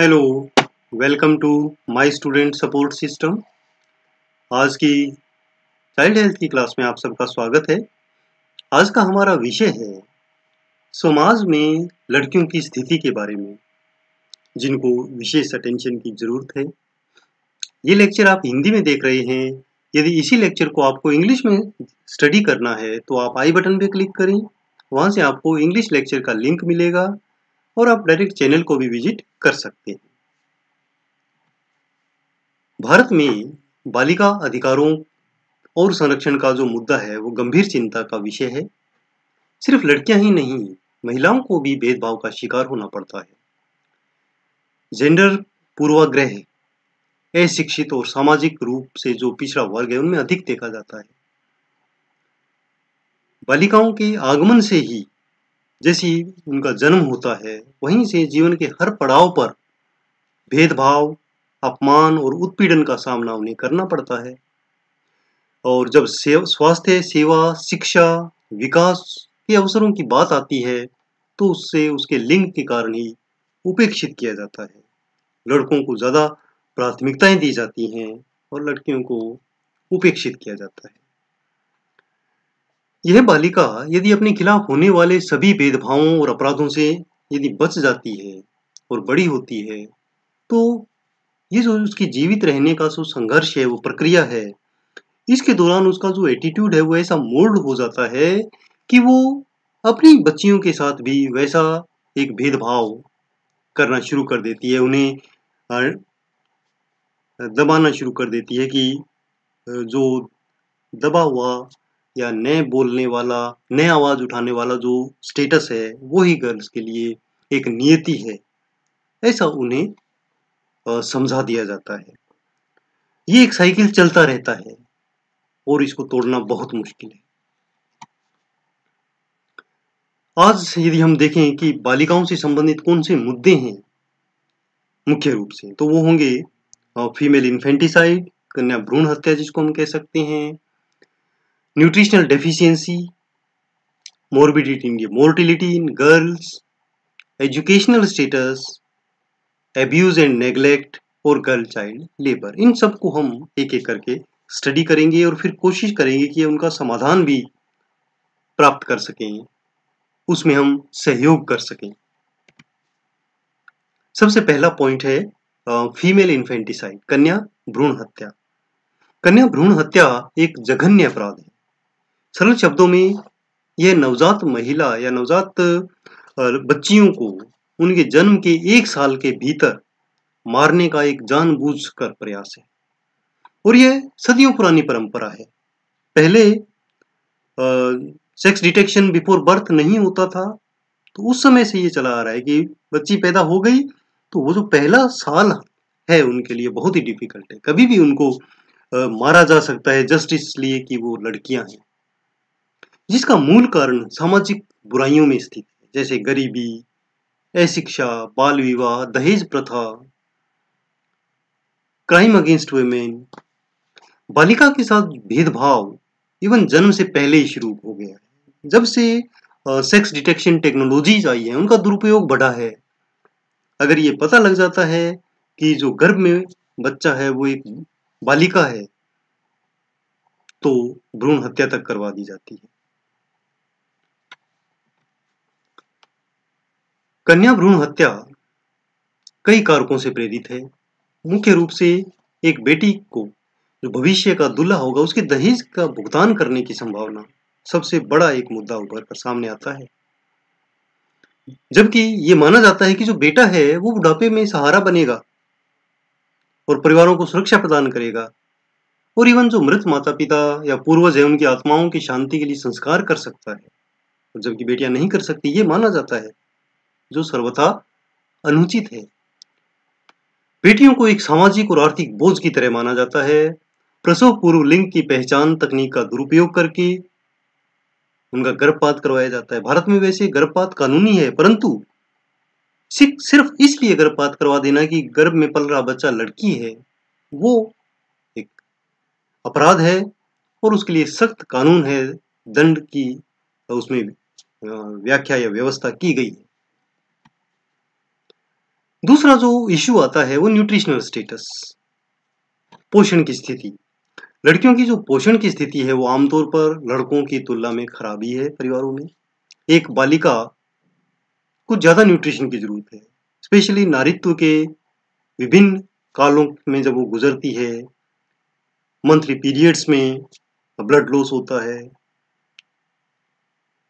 Hello welcome to my student support system आज की child health की क्लास में आप सबका स्वागत है आज का हमारा विषय है समाज में लड़कियों की स्थिति के बारे में जिनको विशेष अटेंशन की ज़रूरत है ये लेक्चर आप हिंदी में देख रहे हैं यदि इसी लेक्चर को आपको इंग्लिश में स्टडी करना है तो आप आई बटन पर क्लिक करें वहाँ से आपको इंग्लिश लेक्चर का लिंक मिलेगा और आप डायरेक्ट चैनल को भी विजिट कर सकते हैं भारत में बालिका अधिकारों और संरक्षण का जो मुद्दा है वो गंभीर चिंता का विषय है सिर्फ लड़कियां ही नहीं महिलाओं को भी भेदभाव का शिकार होना पड़ता है जेंडर पूर्वाग्रह अशिक्षित और सामाजिक रूप से जो पिछड़ा वर्ग है उनमें अधिक देखा जाता है बालिकाओं के आगमन से ही जैसे ही उनका जन्म होता है वहीं से जीवन के हर पड़ाव पर भेदभाव अपमान और उत्पीड़न का सामना उन्हें करना पड़ता है और जब से स्वास्थ्य सेवा शिक्षा विकास के अवसरों की बात आती है तो उससे उसके लिंग के कारण ही उपेक्षित किया जाता है लड़कों को ज़्यादा प्राथमिकताएं दी जाती हैं और लड़कियों को उपेक्षित किया जाता है यह बालिका यदि अपने खिलाफ होने वाले सभी भेदभावों और अपराधों से यदि बच जाती है और बड़ी होती है तो ये जो उसके जीवित रहने का जो संघर्ष है वो प्रक्रिया है इसके दौरान उसका जो एटीट्यूड है वो ऐसा मोल्ड हो जाता है कि वो अपनी बच्चियों के साथ भी वैसा एक भेदभाव करना शुरू कर देती है उन्हें दबाना शुरू कर देती है कि जो दबा हुआ या नए बोलने वाला नए आवाज उठाने वाला जो स्टेटस है वो ही गर्ल्स के लिए एक नियति है ऐसा उन्हें समझा दिया जाता है ये एक साइकिल चलता रहता है और इसको तोड़ना बहुत मुश्किल है आज यदि हम देखें कि बालिकाओं से संबंधित कौन से मुद्दे हैं मुख्य रूप से तो वो होंगे फीमेल इन्फेंटिसाइड कन्या भ्रूण हत्या जिसको हम कह सकते हैं nutritional deficiency morbidity in mortality in girls educational status abuse and neglect और गर्ल चाइल्ड लेबर इन सबको हम एक एक करके स्टडी करेंगे और फिर कोशिश करेंगे कि उनका समाधान भी प्राप्त कर सकें उसमें हम सहयोग कर सकें सबसे पहला पॉइंट है फीमेल इन्फेंटिसाइड कन्या भ्रूण हत्या कन्या भ्रूण हत्या एक जघन्य अपराध है सरल शब्दों में यह नवजात महिला या नवजात बच्चियों को उनके जन्म के एक साल के भीतर मारने का एक जानबूझकर प्रयास है और यह सदियों पुरानी परंपरा है पहले सेक्स डिटेक्शन बिफोर बर्थ नहीं होता था तो उस समय से ये चला आ रहा है कि बच्ची पैदा हो गई तो वो जो पहला साल है उनके लिए बहुत ही डिफिकल्ट है कभी भी उनको आ, मारा जा सकता है जस्ट इसलिए कि वो लड़कियां हैं जिसका मूल कारण सामाजिक बुराइयों में स्थित है जैसे गरीबी अशिक्षा बाल विवाह दहेज प्रथा क्राइम अगेंस्ट वेमेन बालिका के साथ भेदभाव इवन जन्म से पहले ही शुरू हो गया है जब से सेक्स डिटेक्शन टेक्नोलॉजीज आई है उनका दुरुपयोग बढ़ा है अगर ये पता लग जाता है कि जो गर्भ में बच्चा है वो एक बालिका है तो भ्रूण हत्या तक करवा दी जाती है कन्या भ्रूण हत्या कई कारकों से प्रेरित है मुख्य रूप से एक बेटी को जो भविष्य का दुल्हा होगा उसके दहेज का भुगतान करने की संभावना सबसे बड़ा एक मुद्दा उभर कर सामने आता है जबकि ये माना जाता है कि जो बेटा है वो बुढ़ापे में सहारा बनेगा और परिवारों को सुरक्षा प्रदान करेगा और इवन जो मृत माता पिता या पूर्वज है उनकी आत्माओं की शांति के लिए संस्कार कर सकता है जबकि बेटियां नहीं कर सकती ये माना जाता है जो सर्वथा अनुचित है बेटियों को एक सामाजिक और आर्थिक बोझ की तरह माना जाता है प्रसव पूर्व लिंग की पहचान तकनीक का दुरुपयोग करके उनका गर्भपात करवाया जाता है भारत में वैसे गर्भपात कानूनी है परंतु सिर्फ इसलिए गर्भपात करवा देना कि गर्भ में पल रहा बच्चा लड़की है वो एक अपराध है और उसके लिए सख्त कानून है दंड की उसमें व्याख्या या व्यवस्था की गई है दूसरा जो इश्यू आता है वो न्यूट्रिशनल स्टेटस पोषण की स्थिति लड़कियों की जो पोषण की स्थिति है वो आमतौर पर लड़कों की तुलना में खराबी है परिवारों में एक बालिका को ज़्यादा न्यूट्रिशन की ज़रूरत है स्पेशली नारित्व के विभिन्न कालों में जब वो गुजरती है मंथली पीरियड्स में ब्लड लॉस होता है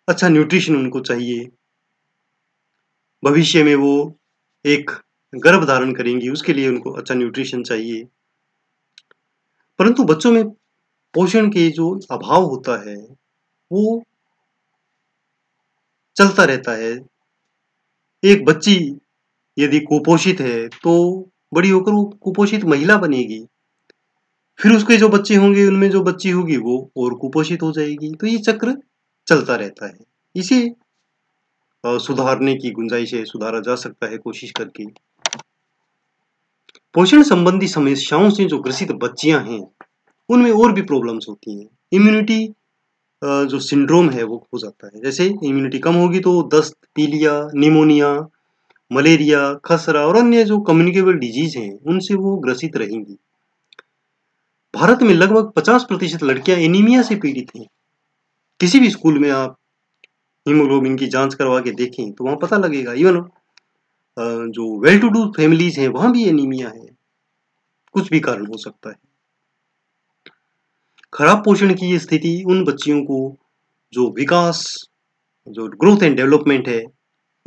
अच्छा न्यूट्रिशन उनको चाहिए भविष्य में वो एक गर्भ धारण करेंगी उसके लिए उनको अच्छा न्यूट्रिशन चाहिए परंतु बच्चों में पोषण के जो अभाव होता है वो चलता रहता है एक बच्ची यदि कुपोषित है तो बड़ी होकर वो कुपोषित महिला बनेगी फिर उसके जो बच्चे होंगे उनमें जो बच्ची होगी वो और कुपोषित हो जाएगी तो ये चक्र चलता रहता है इसी सुधारने की गुंजाइश है सुधारा जा सकता है कोशिश करके पोषण संबंधी समस्याओं से जो ग्रसित बच्चियां हैं उनमें और भी प्रॉब्लम्स होती हैं इम्यूनिटी जो सिंड्रोम है वो हो जाता है जैसे इम्यूनिटी कम होगी तो दस्त पीलिया निमोनिया मलेरिया खसरा और अन्य जो कम्युनिकेबल डिजीज हैं उनसे वो ग्रसित रहेंगी भारत में लगभग 50 प्रतिशत लड़कियां एनीमिया से पीड़ित हैं किसी भी स्कूल में आप हीमोग्लोबिन की जांच करवा के देखें तो वहाँ पता लगेगा इवन जो वेल टू डू फैमिलीज हैं वहाँ भी एनीमिया है कुछ भी कारण हो सकता है खराब पोषण की स्थिति उन बच्चियों को जो विकास जो ग्रोथ एंड डेवलपमेंट है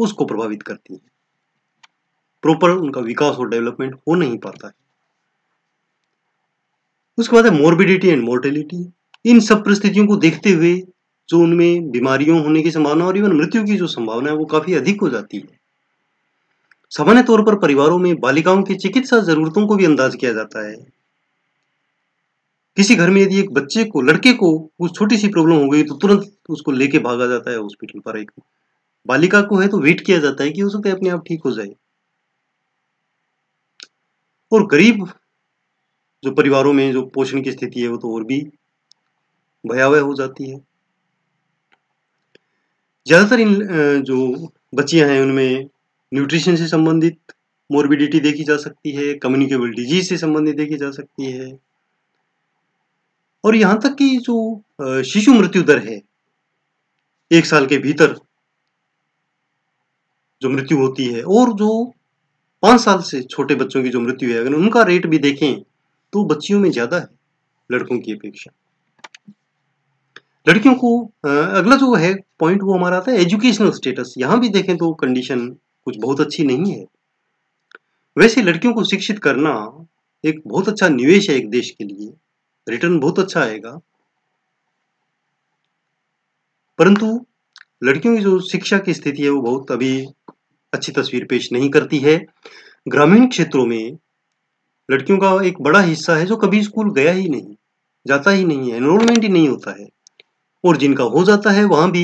उसको प्रभावित करती है प्रॉपर उनका विकास और डेवलपमेंट हो नहीं पाता है उसके बाद है मोर्बिडिटी एंड मोर्टेलिटी इन सब परिस्थितियों को देखते हुए जो उनमें बीमारियों होने की संभावना और इवन मृत्यु की जो संभावना है वो काफी अधिक हो जाती है सामान्य तौर पर परिवारों में बालिकाओं की चिकित्सा जरूरतों को भी अंदाज किया जाता है किसी घर में यदि एक बच्चे को लड़के को कुछ छोटी सी प्रॉब्लम हो गई तो तुरंत उसको लेके भागा जाता है हॉस्पिटल पर एक बालिका को है तो वेट किया जाता है कि हो सकता है अपने आप ठीक हो जाए और गरीब जो परिवारों में जो पोषण की स्थिति है वो तो और भी भयावह हो जाती है ज़्यादातर इन जो बच्चियां हैं उनमें न्यूट्रिशन से संबंधित मोरबिडिटी देखी जा सकती है कम्युनिकेबल डिजीज से संबंधित देखी जा सकती है और यहाँ तक कि जो शिशु मृत्यु दर है एक साल के भीतर जो मृत्यु होती है और जो पाँच साल से छोटे बच्चों की जो मृत्यु है अगर उनका रेट भी देखें तो बच्चियों में ज़्यादा है लड़कों की अपेक्षा लड़कियों को अगला जो है पॉइंट वो हमारा आता है एजुकेशनल स्टेटस यहाँ भी देखें तो कंडीशन कुछ बहुत अच्छी नहीं है वैसे लड़कियों को शिक्षित करना एक बहुत अच्छा निवेश है एक देश के लिए रिटर्न बहुत अच्छा आएगा परंतु लड़कियों की जो शिक्षा की स्थिति है वो बहुत अभी अच्छी तस्वीर पेश नहीं करती है ग्रामीण क्षेत्रों में लड़कियों का एक बड़ा हिस्सा है जो कभी स्कूल गया ही नहीं जाता ही नहीं है एनरोलमेंट ही नहीं होता है और जिनका हो जाता है वहां भी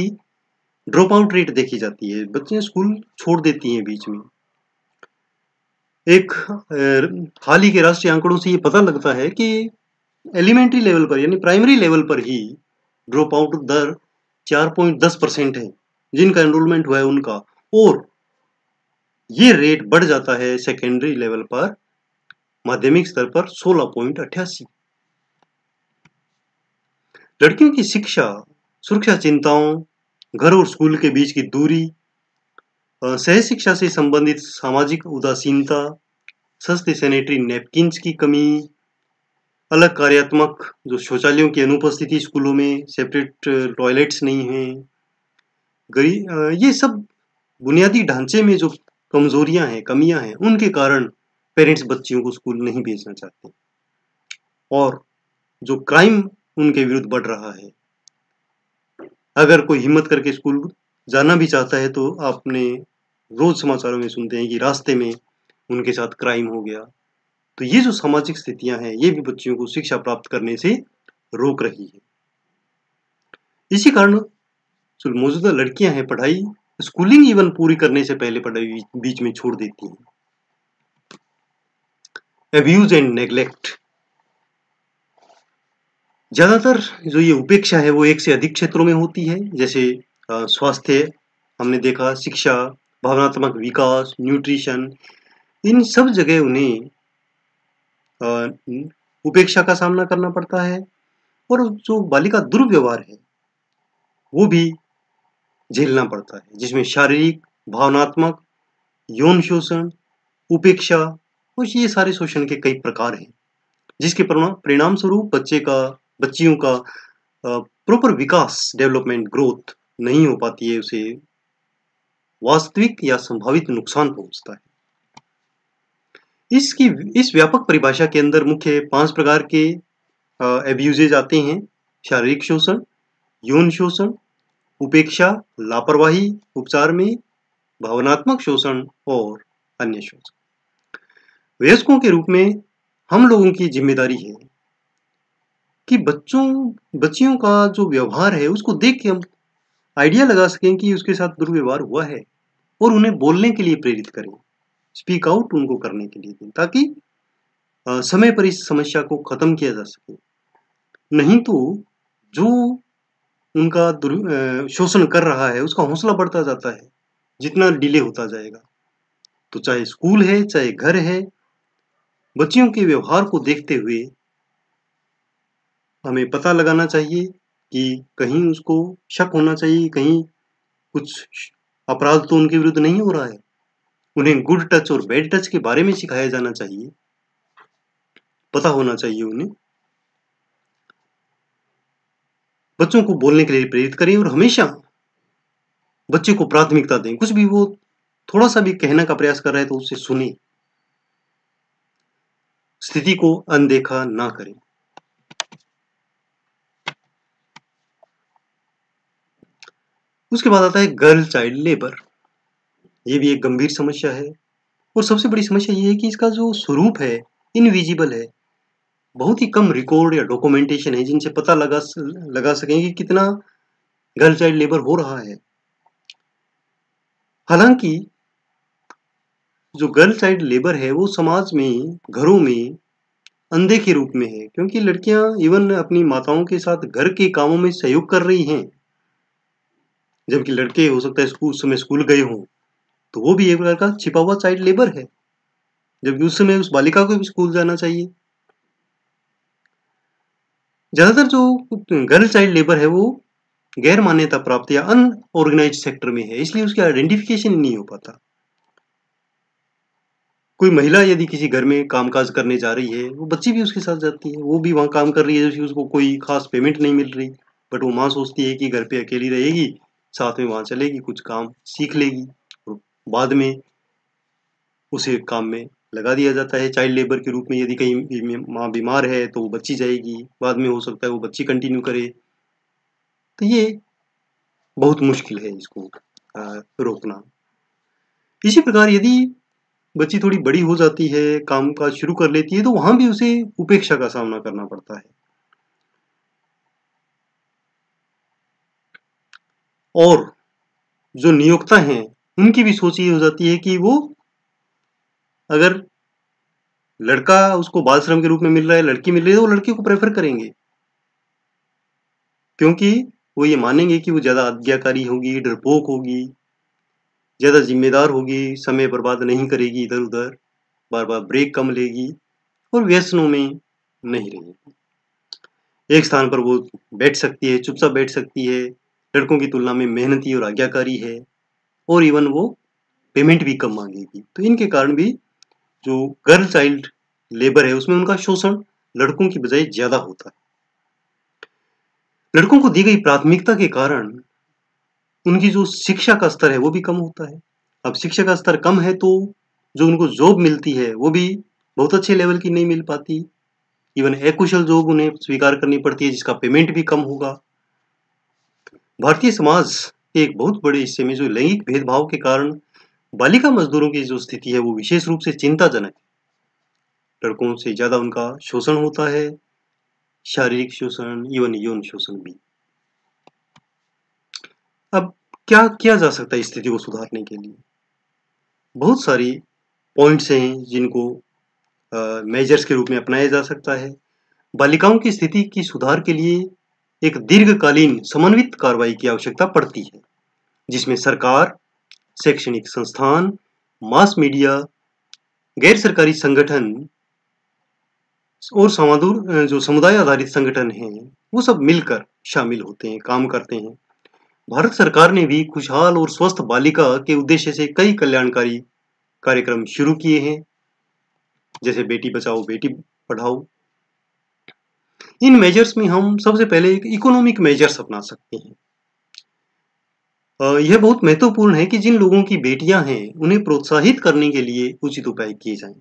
ड्रॉप आउट रेट देखी जाती है बच्चे स्कूल छोड़ देती हैं बीच में एक हाल ही के राष्ट्रीय आंकड़ों से ये पता लगता है कि एलिमेंट्री लेवल पर यानी प्राइमरी लेवल पर ही ड्रॉप आउट दर 4.10 परसेंट है जिनका एनरोलमेंट हुआ है उनका और ये रेट बढ़ जाता है सेकेंडरी लेवल पर माध्यमिक स्तर पर सोलह पॉइंट अट्ठासी लड़कियों की शिक्षा सुरक्षा चिंताओं घर और स्कूल के बीच की दूरी सह शिक्षा से संबंधित सामाजिक उदासीनता सस्ते सैनिटरी नैपकिन्स की कमी अलग कार्यात्मक जो शौचालयों की अनुपस्थिति स्कूलों में सेपरेट टॉयलेट्स नहीं हैं गरी ये सब बुनियादी ढांचे में जो कमजोरियां हैं कमियां हैं उनके कारण पेरेंट्स बच्चियों को स्कूल नहीं भेजना चाहते और जो क्राइम उनके विरुद्ध बढ़ रहा है अगर कोई हिम्मत करके स्कूल जाना भी चाहता है तो आपने रोज समाचारों में सुनते हैं कि रास्ते में उनके साथ क्राइम हो गया तो ये जो सामाजिक स्थितियां हैं ये भी बच्चियों को शिक्षा प्राप्त करने से रोक रही है इसी कारण जो मौजूदा लड़कियां हैं पढ़ाई स्कूलिंग इवन पूरी करने से पहले पढ़ाई बीच में छोड़ देती हैं अब्यूज एंड नेग्लेक्ट ज़्यादातर जो ये उपेक्षा है वो एक से अधिक क्षेत्रों में होती है जैसे स्वास्थ्य हमने देखा शिक्षा भावनात्मक विकास न्यूट्रिशन इन सब जगह उन्हें उपेक्षा का सामना करना पड़ता है और जो बालिका दुर्व्यवहार है वो भी झेलना पड़ता है जिसमें शारीरिक भावनात्मक यौन शोषण उपेक्षा और ये सारे शोषण के कई प्रकार हैं जिसके परिणाम स्वरूप बच्चे का बच्चियों का प्रॉपर विकास डेवलपमेंट ग्रोथ नहीं हो पाती है उसे वास्तविक या संभावित नुकसान पहुंचता है इसकी इस व्यापक परिभाषा के अंदर मुख्य पांच प्रकार के एब्यूजेज आते हैं शारीरिक शोषण यौन शोषण उपेक्षा लापरवाही उपचार में भावनात्मक शोषण और अन्य शोषण वयस्कों के रूप में हम लोगों की जिम्मेदारी है कि बच्चों बच्चियों का जो व्यवहार है उसको देख के हम आइडिया लगा सकें कि उसके साथ दुर्व्यवहार हुआ है और उन्हें बोलने के लिए प्रेरित करें स्पीक आउट उनको करने के लिए दें ताकि समय पर इस समस्या को खत्म किया जा सके नहीं तो जो उनका शोषण कर रहा है उसका हौसला बढ़ता जाता है जितना डिले होता जाएगा तो चाहे स्कूल है चाहे घर है बच्चियों के व्यवहार को देखते हुए हमें पता लगाना चाहिए कि कहीं उसको शक होना चाहिए कहीं कुछ अपराध तो उनके विरुद्ध नहीं हो रहा है उन्हें गुड टच और बैड टच के बारे में सिखाया जाना चाहिए पता होना चाहिए उन्हें बच्चों को बोलने के लिए प्रेरित करें और हमेशा बच्चे को प्राथमिकता दें कुछ भी वो थोड़ा सा भी कहने का प्रयास कर रहे हैं तो उसे सुने स्थिति को अनदेखा ना करें उसके बाद आता है गर्ल चाइल्ड लेबर ये भी एक गंभीर समस्या है और सबसे बड़ी समस्या ये है कि इसका जो स्वरूप है इनविजिबल है बहुत ही कम रिकॉर्ड या डॉक्यूमेंटेशन है जिनसे पता लगा लगा सकें कि कितना गर्ल चाइल्ड लेबर हो रहा है हालांकि जो गर्ल चाइल्ड लेबर है वो समाज में घरों में अंधे के रूप में है क्योंकि लड़कियां इवन अपनी माताओं के साथ घर के कामों में सहयोग कर रही हैं जबकि लड़के हो सकता है स्कूल उस समय स्कूल गए हों तो वो भी एक प्रकार का छिपा हुआ चाइल्ड लेबर है जबकि उस समय उस बालिका को भी स्कूल जाना चाहिए ज्यादातर जो गर्ल चाइल्ड लेबर है वो गैर मान्यता प्राप्त या अनऑर्गेनाइज सेक्टर में है इसलिए उसकी आइडेंटिफिकेशन नहीं हो पाता कोई महिला यदि किसी घर में कामकाज करने जा रही है वो बच्ची भी उसके साथ जाती है वो भी वहां काम कर रही है उसको कोई खास पेमेंट नहीं मिल रही बट वो माँ सोचती है कि घर पे अकेली रहेगी साथ में वहां चलेगी कुछ काम सीख लेगी और बाद में उसे काम में लगा दिया जाता है चाइल्ड लेबर के रूप में यदि कहीं माँ बीमार है तो वो बच्ची जाएगी बाद में हो सकता है वो बच्ची कंटिन्यू करे तो ये बहुत मुश्किल है इसको रोकना इसी प्रकार यदि बच्ची थोड़ी बड़ी हो जाती है काम काज शुरू कर लेती है तो वहां भी उसे उपेक्षा का सामना करना पड़ता है और जो नियोक्ता हैं उनकी भी सोच ये हो जाती है कि वो अगर लड़का उसको बाल श्रम के रूप में मिल रहा है लड़की मिल रही है तो वो लड़की को प्रेफर करेंगे क्योंकि वो ये मानेंगे कि वो ज़्यादा आज्ञाकारी होगी डरपोक होगी ज़्यादा जिम्मेदार होगी समय बर्बाद नहीं करेगी इधर उधर बार बार ब्रेक कम लेगी और व्यसनों में नहीं रहेगी एक स्थान पर वो बैठ सकती है चुपचाप बैठ सकती है लड़कों की तुलना में मेहनती और आज्ञाकारी है और इवन वो पेमेंट भी कम मांगेगी तो इनके कारण भी जो गर्ल चाइल्ड लेबर है उसमें उनका शोषण लड़कों की बजाय ज्यादा होता है लड़कों को दी गई प्राथमिकता के कारण उनकी जो शिक्षा का स्तर है वो भी कम होता है अब शिक्षा का स्तर कम है तो जो उनको जॉब मिलती है वो भी बहुत अच्छे लेवल की नहीं मिल पाती इवन अकुशल जॉब उन्हें स्वीकार करनी पड़ती है जिसका पेमेंट भी कम होगा भारतीय समाज के एक बहुत बड़े हिस्से में जो लैंगिक भेदभाव के कारण बालिका मजदूरों की जो स्थिति है वो विशेष रूप से चिंताजनक है लड़कों से ज़्यादा उनका शोषण होता है शारीरिक शोषण एवं यौन शोषण भी अब क्या किया जा सकता है स्थिति को सुधारने के लिए बहुत सारी पॉइंट्स हैं जिनको मेजर्स के रूप में अपनाया जा सकता है बालिकाओं की स्थिति की सुधार के लिए एक दीर्घकालीन समन्वित कार्रवाई की आवश्यकता पड़ती है जिसमें सरकार शैक्षणिक संस्थान मास मीडिया गैर सरकारी संगठन और समादूर जो समुदाय आधारित संगठन हैं वो सब मिलकर शामिल होते हैं काम करते हैं भारत सरकार ने भी खुशहाल और स्वस्थ बालिका के उद्देश्य से कई कल्याणकारी कार्यक्रम शुरू किए हैं जैसे बेटी बचाओ बेटी पढ़ाओ इन मेजर्स में हम सबसे पहले एक इकोनॉमिक मेजर्स अपना सकते हैं यह बहुत महत्वपूर्ण है कि जिन लोगों की बेटियां हैं उन्हें प्रोत्साहित करने के लिए उचित उपाय किए जाएं।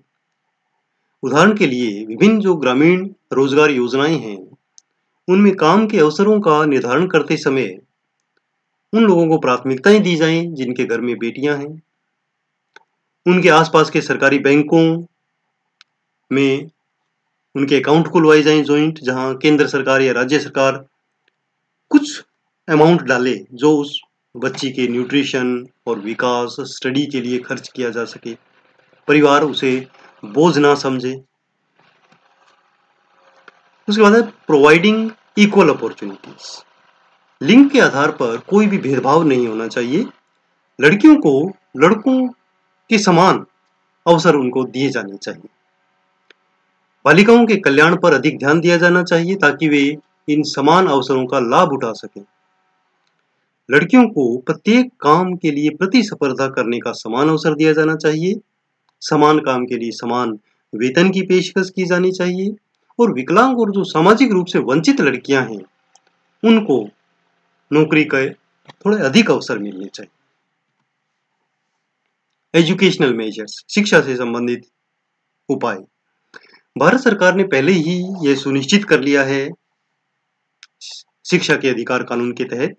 उदाहरण के लिए विभिन्न जो ग्रामीण रोजगार योजनाएं हैं उनमें काम के अवसरों का निर्धारण करते समय उन लोगों को प्राथमिकताएं दी जाएं जिनके घर में बेटियां हैं उनके आसपास के सरकारी बैंकों में उनके अकाउंट खुलवाए जाएं ज्वाइंट जहां केंद्र सरकार या राज्य सरकार कुछ अमाउंट डाले जो उस बच्ची के न्यूट्रिशन और विकास स्टडी के लिए खर्च किया जा सके परिवार उसे बोझ ना समझे उसके बाद है प्रोवाइडिंग इक्वल अपॉर्चुनिटीज लिंग के आधार पर कोई भी भेदभाव नहीं होना चाहिए लड़कियों को लड़कों के समान अवसर उनको दिए जाने चाहिए बालिकाओं के कल्याण पर अधिक ध्यान दिया जाना चाहिए ताकि वे इन समान अवसरों का लाभ उठा सकें लड़कियों को प्रत्येक काम के लिए प्रतिस्पर्धा करने का समान अवसर दिया जाना चाहिए समान काम के लिए समान वेतन की पेशकश की जानी चाहिए और विकलांग और जो सामाजिक रूप से वंचित लड़कियां हैं उनको नौकरी के थोड़े अधिक अवसर मिलने चाहिए एजुकेशनल मेजर्स शिक्षा से संबंधित उपाय भारत सरकार ने पहले ही यह सुनिश्चित कर लिया है शिक्षा के अधिकार कानून के तहत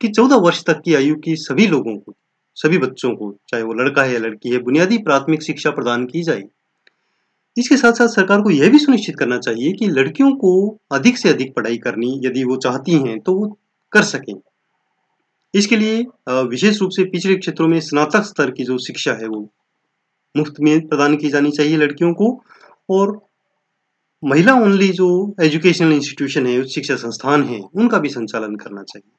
कि 14 वर्ष तक की आयु की सभी लोगों को सभी बच्चों को चाहे वो लड़का है या लड़की है बुनियादी प्राथमिक शिक्षा प्रदान की जाए इसके साथ साथ सरकार को यह भी सुनिश्चित करना चाहिए कि लड़कियों को अधिक से अधिक पढ़ाई करनी यदि वो चाहती हैं तो वो कर सकें इसके लिए विशेष रूप से पिछड़े क्षेत्रों में स्नातक स्तर की जो शिक्षा है वो मुफ्त में प्रदान की जानी चाहिए लड़कियों को और महिला ओनली जो एजुकेशनल इंस्टीट्यूशन है उच्च शिक्षा संस्थान है उनका भी संचालन करना चाहिए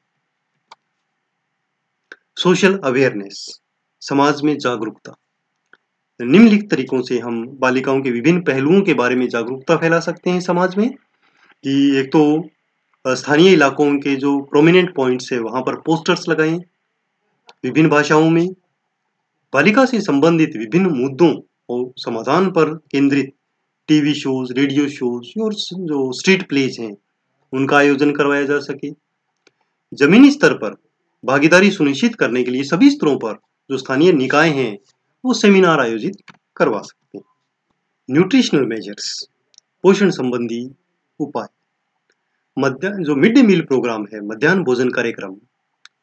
सोशल अवेयरनेस समाज में जागरूकता निम्नलिखित तरीकों से हम बालिकाओं के विभिन्न पहलुओं के बारे में जागरूकता फैला सकते हैं समाज में कि एक तो स्थानीय इलाकों के जो प्रोमिनेंट पॉइंट्स है वहां पर पोस्टर्स लगाए विभिन्न भाषाओं में बालिका से संबंधित विभिन्न मुद्दों और समाधान पर केंद्रित टीवी शोज रेडियो शोज और जो स्ट्रीट प्लेज हैं उनका आयोजन करवाया जा सके जमीनी स्तर पर भागीदारी सुनिश्चित करने के लिए सभी स्तरों पर जो स्थानीय निकाय हैं वो सेमिनार आयोजित करवा सकते हैं न्यूट्रिशनल मेजर्स पोषण संबंधी उपाय मध्यान जो मिड डे मील प्रोग्राम है मध्यान्ह भोजन कार्यक्रम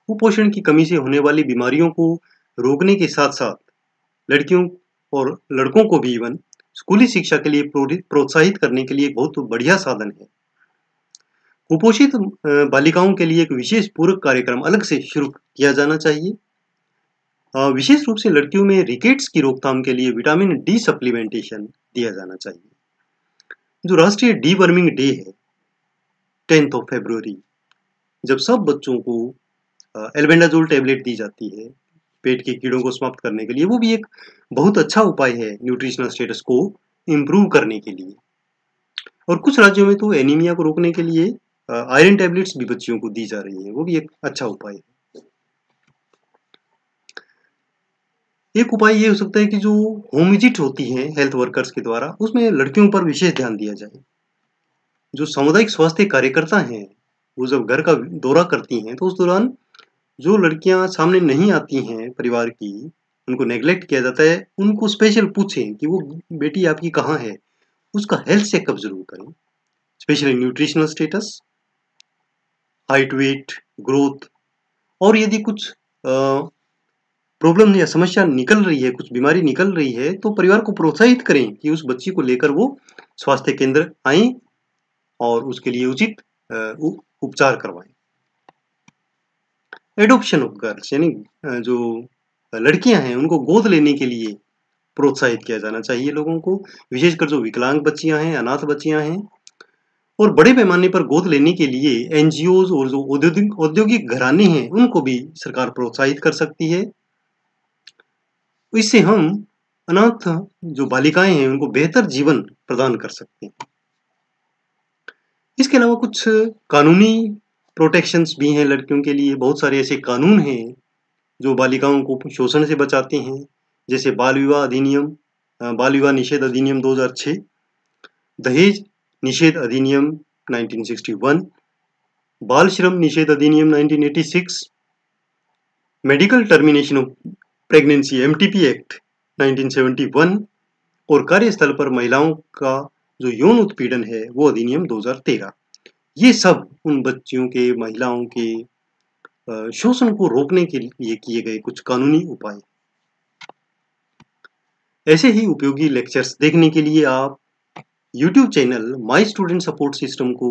वो पोषण की कमी से होने वाली बीमारियों को रोकने के साथ साथ लड़कियों और लड़कों को भी इवन स्कूली शिक्षा के लिए प्रोत्साहित करने के लिए एक बहुत बढ़िया साधन है कुपोषित बालिकाओं के लिए एक विशेष पूरक कार्यक्रम अलग से शुरू किया जाना चाहिए विशेष रूप से लड़कियों में रिकेट्स की रोकथाम के लिए विटामिन डी सप्लीमेंटेशन दिया जाना चाहिए जो राष्ट्रीय डी वर्मिंग डे है टेंथ ऑफ फेब्रुवरी जब सब बच्चों को एल्बेंडाजोल टेबलेट दी जाती है पेट के कीड़ों को समाप्त करने के लिए वो भी एक बहुत अच्छा उपाय है न्यूट्रिशनल स्टेटस को इम्प्रूव करने के लिए और कुछ राज्यों में तो एनीमिया को रोकने के लिए आयरन टैबलेट्स भी बच्चियों को दी जा रही है वो भी एक अच्छा उपाय है एक उपाय ये हो सकता है कि जो होम विजिट होती है हेल्थ वर्कर्स के द्वारा उसमें लड़कियों पर विशेष ध्यान दिया जाए जो सामुदायिक स्वास्थ्य कार्यकर्ता हैं वो जब घर का दौरा करती हैं तो उस दौरान जो लड़कियां सामने नहीं आती हैं परिवार की उनको नेग्लेक्ट किया जाता है उनको स्पेशल पूछें कि वो बेटी आपकी कहाँ है उसका हेल्थ चेकअप जरूर करें specially nutritional status height weight growth और यदि कुछ प्रॉब्लम या समस्या निकल रही है कुछ बीमारी निकल रही है तो परिवार को प्रोत्साहित करें कि उस बच्ची को लेकर वो स्वास्थ्य केंद्र आए और उसके लिए उचित उपचार करवाएं एडोप्शन ऑफ गर्ल्स यानी जो लड़कियां हैं उनको गोद लेने के लिए प्रोत्साहित किया जाना चाहिए लोगों को विशेषकर जो विकलांग बच्चियां हैं अनाथ बच्चियां हैं और बड़े पैमाने पर गोद लेने के लिए एन और जो औद्योगिक औद्योगिक घराने हैं उनको भी सरकार प्रोत्साहित कर सकती है इससे हम अनाथ जो बालिकाएं हैं उनको बेहतर जीवन प्रदान कर सकते हैं इसके अलावा कुछ कानूनी प्रोटेक्शंस भी हैं लड़कियों के लिए बहुत सारे ऐसे कानून हैं जो बालिकाओं को शोषण से बचाते हैं जैसे बाल विवाह अधिनियम बाल विवाह निषेध अधिनियम 2006 दहेज निषेध अधिनियम 1961 बाल श्रम निषेध अधिनियम 1986 medical termination of pregnancy M act 1971 और कार्यस्थल पर महिलाओं का जो यौन उत्पीड़न है वो अधिनियम 2013 ये सब उन बच्चियों के महिलाओं के शोषण को रोकने के लिए किए गए कुछ कानूनी उपाय ऐसे ही उपयोगी लेक्चर्स देखने के लिए आप YouTube channel my student support system को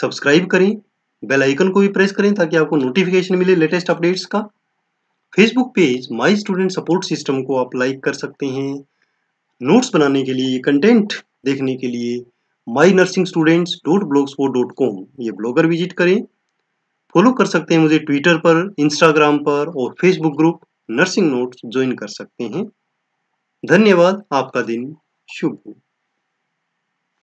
सब्सक्राइब करें बेल आइकन को भी प्रेस करें ताकि आपको नोटिफिकेशन मिले लेटेस्ट अपडेट्स का Facebook page my student support system को आप लाइक कर सकते हैं नोट्स बनाने के लिए कंटेंट देखने के लिए my nursing students dot blogspot dot com ये ब्लॉगर विजिट करें फॉलो कर सकते हैं मुझे ट्विटर पर इंस्टाग्राम पर और Facebook group nursing notes join कर सकते हैं धन्यवाद आपका दिन शुभ हो